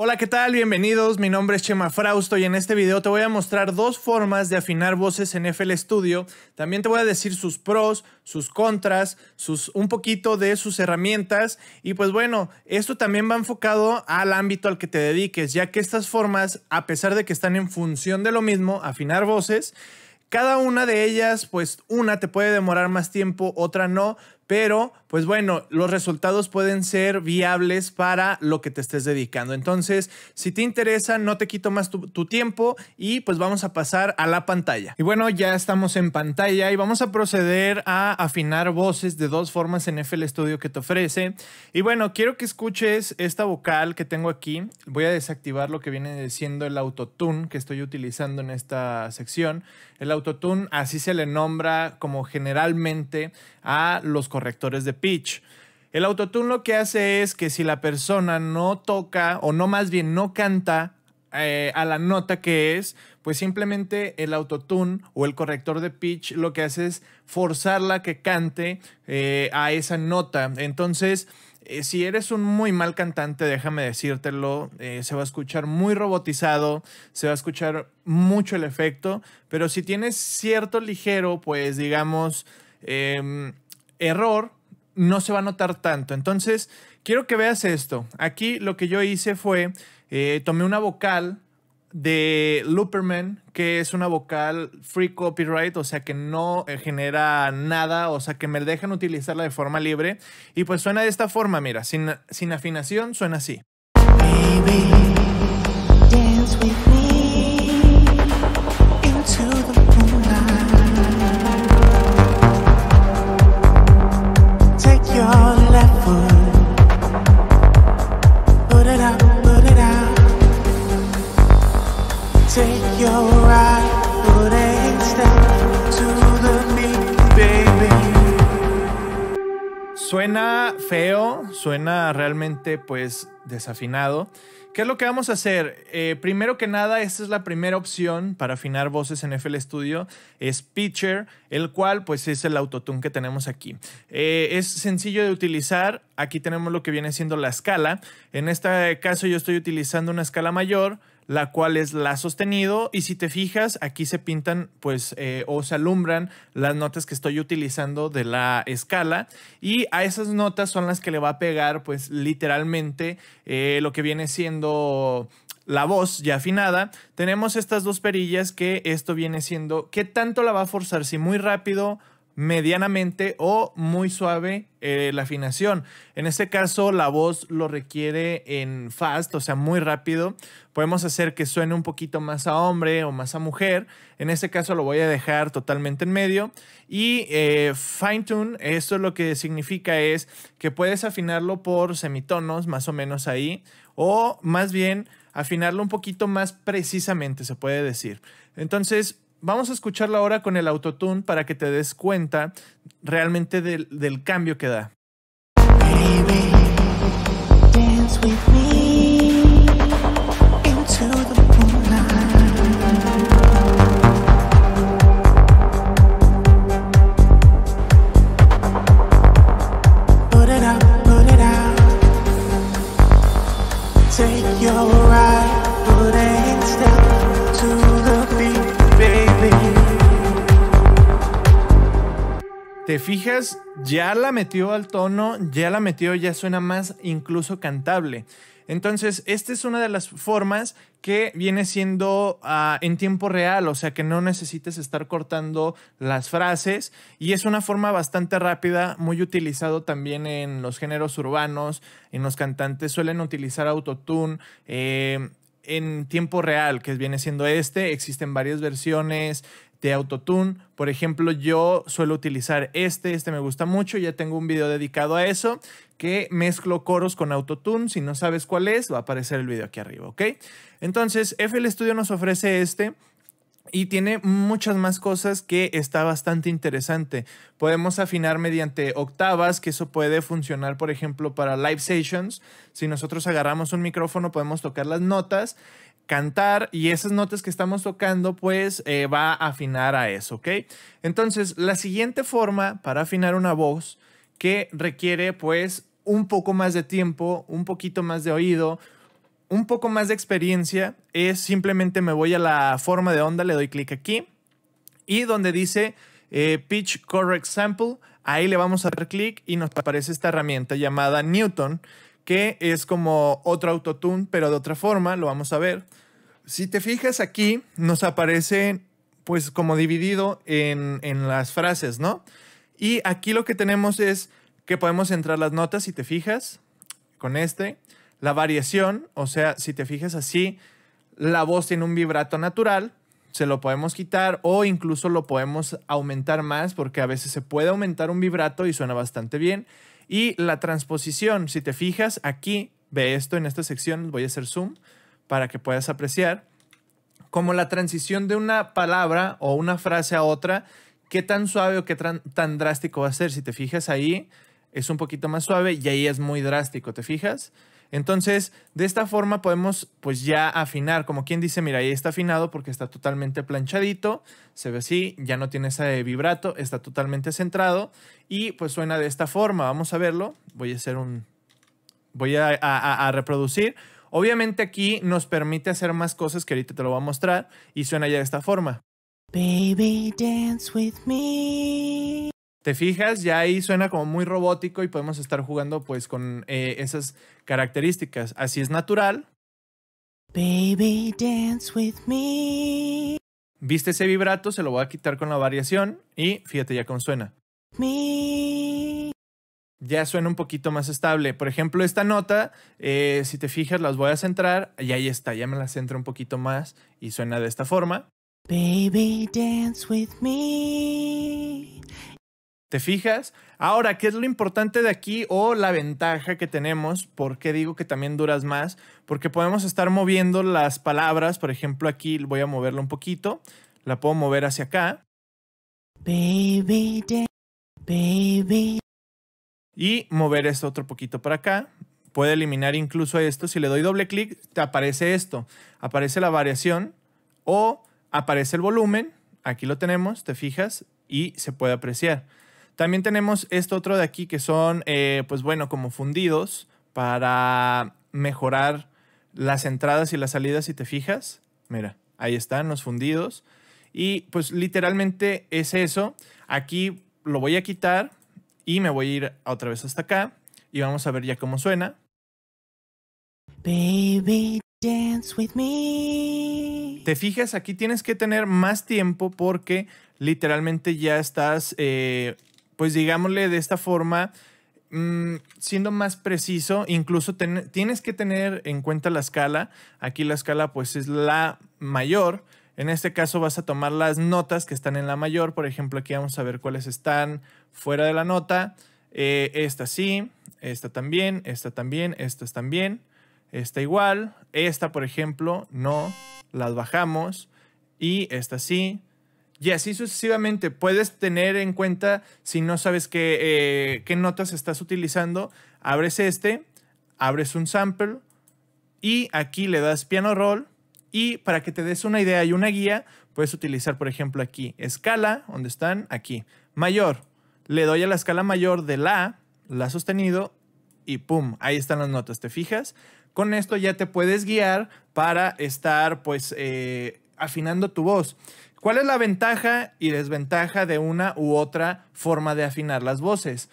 Hola, ¿qué tal? Bienvenidos. Mi nombre es Chema Frausto y en este video te voy a mostrar dos formas de afinar voces en FL Studio. También te voy a decir sus pros, sus contras, un poquito de sus herramientas y pues bueno, esto también va enfocado al ámbito al que te dediques, ya que estas formas, a pesar de que están en función de lo mismo, afinar voces, cada una de ellas, pues una te puede demorar más tiempo, otra no, pero, pues bueno, los resultados pueden ser viables para lo que te estés dedicando. Entonces, si te interesa, no te quito más tu, tiempo y pues vamos a pasar a la pantalla. Y bueno, ya estamos en pantalla y vamos a proceder a afinar voces de dos formas en FL Studio que te ofrece. Y bueno, quiero que escuches esta vocal que tengo aquí. Voy a desactivar lo que viene siendo el autotune que estoy utilizando en esta sección. El autotune así se le nombra como generalmente a los correctores de pitch. El autotune lo que hace es que si la persona no toca o no más bien no canta eh, a la nota que es, pues simplemente el autotune o el corrector de pitch lo que hace es forzarla que cante eh, a esa nota. Entonces, eh, si eres un muy mal cantante, déjame decírtelo, se va a escuchar muy robotizado, se va a escuchar mucho el efecto, pero si tienes cierto ligero, pues digamos em, error no se va a notar tanto. Entonces, quiero que veas esto. Aquí lo que yo hice fue, eh, tomé una vocal de Looperman, que es una vocal free copyright, o sea que no genera nada, o sea que me dejan utilizarla de forma libre. Y pues suena de esta forma, mira, sin, sin afinación suena así. suena realmente pues desafinado. ¿Qué es lo que vamos a hacer? Eh, primero que nada, esta es la primera opción para afinar voces en FL Studio, es Pitcher, el cual pues es el autotune que tenemos aquí. Eh, es sencillo de utilizar, aquí tenemos lo que viene siendo la escala. En este caso yo estoy utilizando una escala mayor, la cual es la sostenido y si te fijas aquí se pintan pues eh, o se alumbran las notas que estoy utilizando de la escala y a esas notas son las que le va a pegar pues literalmente eh, lo que viene siendo la voz ya afinada, tenemos estas dos perillas que esto viene siendo qué tanto la va a forzar, si muy rápido, medianamente o muy suave eh, la afinación. En este caso la voz lo requiere en fast, o sea, muy rápido. Podemos hacer que suene un poquito más a hombre o más a mujer. En este caso lo voy a dejar totalmente en medio. Y eh, fine tune, esto lo que significa es que puedes afinarlo por semitonos, más o menos ahí, o más bien afinarlo un poquito más precisamente, se puede decir. Entonces, vamos a escucharla ahora con el autotune para que te des cuenta realmente del, del cambio que da. Baby, dance with me. ya la metió al tono, ya la metió, ya suena más incluso cantable. Entonces, esta es una de las formas que viene siendo ah, en tiempo real, o sea que no necesites estar cortando las frases y es una forma bastante rápida, muy utilizado también en los géneros urbanos, en los cantantes suelen utilizar autotune. Eh, en tiempo real, que viene siendo este, existen varias versiones, de autotune. Por ejemplo, yo suelo utilizar este, este me gusta mucho, ya tengo un video dedicado a eso, que mezclo coros con autotune. Si no sabes cuál es, va a aparecer el video aquí arriba, ¿ok? Entonces, FL Studio nos ofrece este. Y tiene muchas más cosas que está bastante interesante. Podemos afinar mediante octavas, que eso puede funcionar, por ejemplo, para live sessions. Si nosotros agarramos un micrófono, podemos tocar las notas cantar y esas notas que estamos tocando pues eh, va a afinar a eso, ¿ok? Entonces, la siguiente forma para afinar una voz que requiere pues un poco más de tiempo, un poquito más de oído, un poco más de experiencia es simplemente me voy a la forma de onda, le doy clic aquí y donde dice eh, Pitch Correct Sample, ahí le vamos a dar clic y nos aparece esta herramienta llamada Newton que es como otro autotune, pero de otra forma, lo vamos a ver. Si te fijas aquí, nos aparece pues como dividido en, en las frases, ¿no? Y aquí lo que tenemos es que podemos entrar las notas, si te fijas, con este. La variación, o sea, si te fijas así, la voz tiene un vibrato natural, se lo podemos quitar o incluso lo podemos aumentar más porque a veces se puede aumentar un vibrato y suena bastante bien. Y la transposición, si te fijas aquí, ve esto en esta sección, voy a hacer zoom para que puedas apreciar, como la transición de una palabra o una frase a otra, qué tan suave o qué tan drástico va a ser. Si te fijas ahí, es un poquito más suave y ahí es muy drástico, ¿te fijas? Entonces, de esta forma podemos pues ya afinar, como quien dice, mira, ahí está afinado porque está totalmente planchadito, se ve así, ya no tiene ese vibrato, está totalmente centrado y pues suena de esta forma. Vamos a verlo, voy a hacer un, voy a, a reproducir. Obviamente aquí nos permite hacer más cosas que ahorita te lo voy a mostrar y suena ya de esta forma. Baby, dance with me. ¿Te fijas? Ya ahí suena como muy robótico y podemos estar jugando pues con eh, esas características. Así es natural. Baby, dance with me. Viste ese vibrato, se lo voy a quitar con la variación y fíjate ya cómo suena. Ya suena un poquito más estable. Por ejemplo, esta nota, eh, si te fijas, las voy a centrar y ahí está, ya me la centro un poquito más y suena de esta forma. Baby, dance with me. ¿Te fijas? Ahora, ¿qué es lo importante de aquí o la ventaja que tenemos? ¿Por qué digo que también duras más? Porque podemos estar moviendo las palabras. Por ejemplo, aquí voy a moverla un poquito. La puedo mover hacia acá. Baby, baby. Y mover esto otro poquito para acá. Puede eliminar incluso esto. Si le doy doble clic, te aparece esto. Aparece la variación o aparece el volumen. Aquí lo tenemos, te fijas, y se puede apreciar. También tenemos esto otro de aquí que son, eh, pues bueno, como fundidos para mejorar las entradas y las salidas, si te fijas. Mira, ahí están los fundidos. Y pues literalmente es eso. Aquí lo voy a quitar y me voy a ir otra vez hasta acá. Y vamos a ver ya cómo suena. Baby, dance with me. Te fijas, aquí tienes que tener más tiempo porque literalmente ya estás eh, pues digámosle de esta forma, mm, siendo más preciso, incluso tienes que tener en cuenta la escala. Aquí la escala pues es la mayor. En este caso vas a tomar las notas que están en la mayor. Por ejemplo, aquí vamos a ver cuáles están fuera de la nota. Eh, esta sí, esta también, esta también, estas también, esta igual, esta por ejemplo, no, las bajamos y esta sí, y así sucesivamente puedes tener en cuenta si no sabes eh, qué, notas estás utilizando. Abres este, abres un sample y aquí le das piano roll. Y para que te des una idea y una guía, puedes utilizar, por ejemplo, aquí escala, donde están, aquí, mayor. Le doy a la escala mayor de la, la sostenido, y pum, ahí están las notas, ¿te fijas? Con esto ya te puedes guiar para estar, pues, eh, afinando tu voz. ¿Cuál es la ventaja y desventaja de una u otra forma de afinar las voces?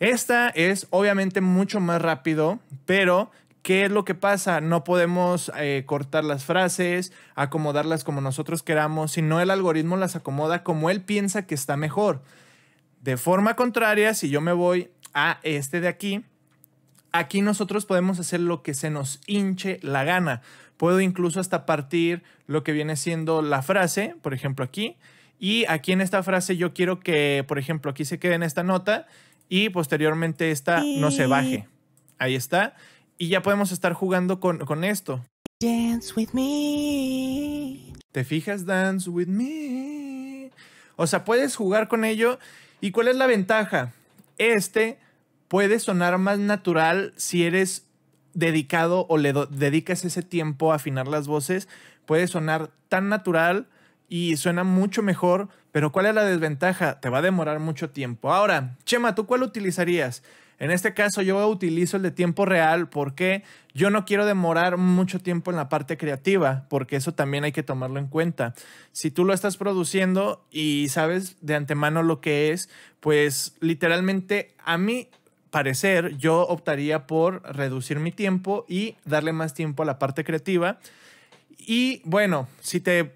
Esta es obviamente mucho más rápido, pero ¿qué es lo que pasa? No podemos eh, cortar las frases, acomodarlas como nosotros queramos, sino el algoritmo las acomoda como él piensa que está mejor. De forma contraria, si yo me voy a este de aquí, aquí nosotros podemos hacer lo que se nos hinche la gana. Puedo incluso hasta partir lo que viene siendo la frase, por ejemplo aquí, y aquí en esta frase yo quiero que, por ejemplo, aquí se quede en esta nota y posteriormente esta no se baje. Ahí está. Y ya podemos estar jugando con, esto. Dance with me. ¿Te fijas? Dance with me. O sea, puedes jugar con ello. ¿Y cuál es la ventaja? Este puede sonar más natural si eres dedicado o le dedicas ese tiempo a afinar las voces, puede sonar tan natural y suena mucho mejor, pero ¿cuál es la desventaja? Te va a demorar mucho tiempo. Ahora, Chema, ¿tú cuál utilizarías? En este caso yo utilizo el de tiempo real porque yo no quiero demorar mucho tiempo en la parte creativa, porque eso también hay que tomarlo en cuenta. Si tú lo estás produciendo y sabes de antemano lo que es, pues literalmente a mí parecer, yo optaría por reducir mi tiempo y darle más tiempo a la parte creativa. Y bueno, si te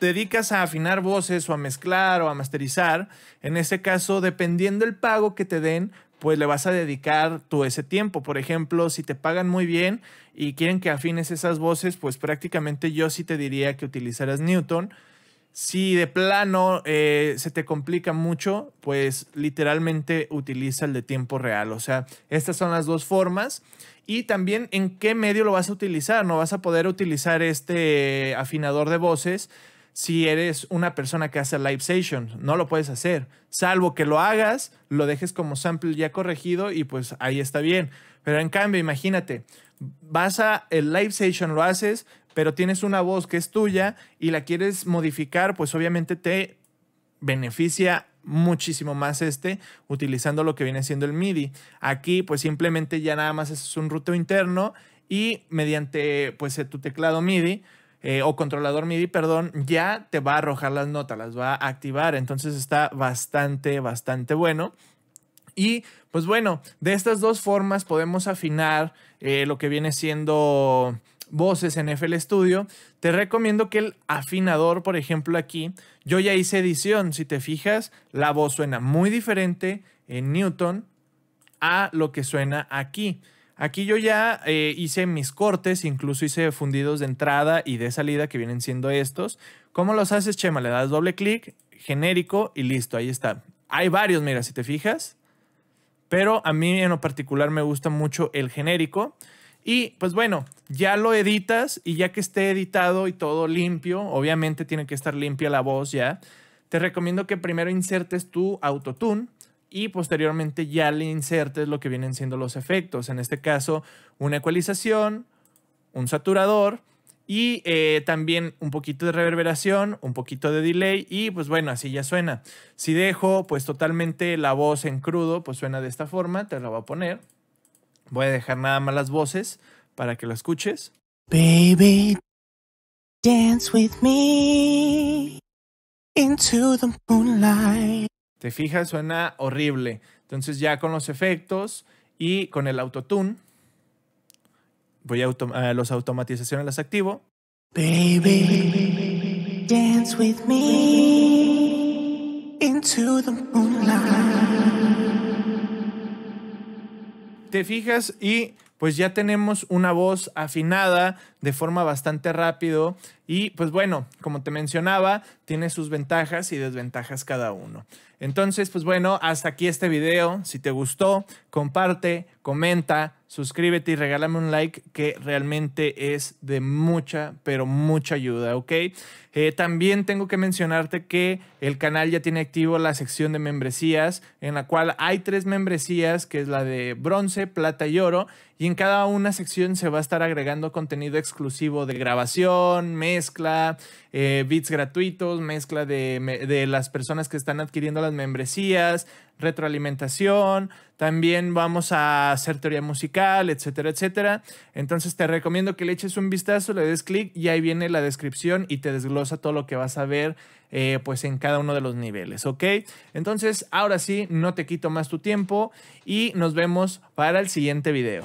dedicas a afinar voces o a mezclar o a masterizar, en ese caso, dependiendo el pago que te den, pues le vas a dedicar tú ese tiempo. Por ejemplo, si te pagan muy bien y quieren que afines esas voces, pues prácticamente yo sí te diría que utilizaras Newton si de plano eh, se te complica mucho, pues literalmente utiliza el de tiempo real. O sea, estas son las dos formas. Y también en qué medio lo vas a utilizar. No vas a poder utilizar este afinador de voces si eres una persona que hace live session. No lo puedes hacer. Salvo que lo hagas, lo dejes como sample ya corregido y pues ahí está bien. Pero en cambio, imagínate, vas a el live session, lo haces pero tienes una voz que es tuya y la quieres modificar, pues obviamente te beneficia muchísimo más este utilizando lo que viene siendo el MIDI. Aquí pues simplemente ya nada más es un ruteo interno y mediante pues eh, tu teclado MIDI eh, o controlador MIDI, perdón, ya te va a arrojar las notas, las va a activar. Entonces está bastante, bastante bueno. Y pues bueno, de estas dos formas podemos afinar eh, lo que viene siendo voces en FL Studio, te recomiendo que el afinador, por ejemplo aquí, yo ya hice edición, si te fijas, la voz suena muy diferente en Newton a lo que suena aquí. Aquí yo ya eh, hice mis cortes, incluso hice fundidos de entrada y de salida que vienen siendo estos. ¿Cómo los haces, Chema? Le das doble clic, genérico y listo, ahí está. Hay varios, mira, si te fijas, pero a mí en lo particular me gusta mucho el genérico. Y pues bueno, ya lo editas y ya que esté editado y todo limpio, obviamente tiene que estar limpia la voz ya, te recomiendo que primero insertes tu autotune y posteriormente ya le insertes lo que vienen siendo los efectos. En este caso, una ecualización, un saturador y eh, también un poquito de reverberación, un poquito de delay y pues bueno, así ya suena. Si dejo pues totalmente la voz en crudo, pues suena de esta forma, te la voy a poner. Voy a dejar nada más las voces para que lo escuches. Baby, dance with me into the moonlight. Te fijas, suena horrible. Entonces ya con los efectos y con el autotune, voy a, los automatizaciones las activo. Baby, dance with me into the moonlight. ¿Te fijas? Y pues ya tenemos una voz afinada de forma bastante rápido y pues bueno, como te mencionaba, tiene sus ventajas y desventajas cada uno. Entonces, pues bueno, hasta aquí este video. Si te gustó, comparte, comenta, suscríbete y regálame un like que realmente es de mucha, pero mucha ayuda, ¿ok? Eh, también tengo que mencionarte que el canal ya tiene activo la sección de membresías, en la cual hay tres membresías, que es la de bronce, plata y oro, y en cada una sección se va a estar agregando contenido exclusivo de grabación, mezcla, eh, bits gratuitos, mezcla de, de las personas que están adquiriendo las membresías, retroalimentación, también vamos a hacer teoría musical, etcétera, etcétera. Entonces te recomiendo que le eches un vistazo, le des clic y ahí viene la descripción y te desglosa todo lo que vas a ver eh, pues en cada uno de los niveles, ¿ok? Entonces ahora sí, no te quito más tu tiempo y nos vemos para el siguiente video.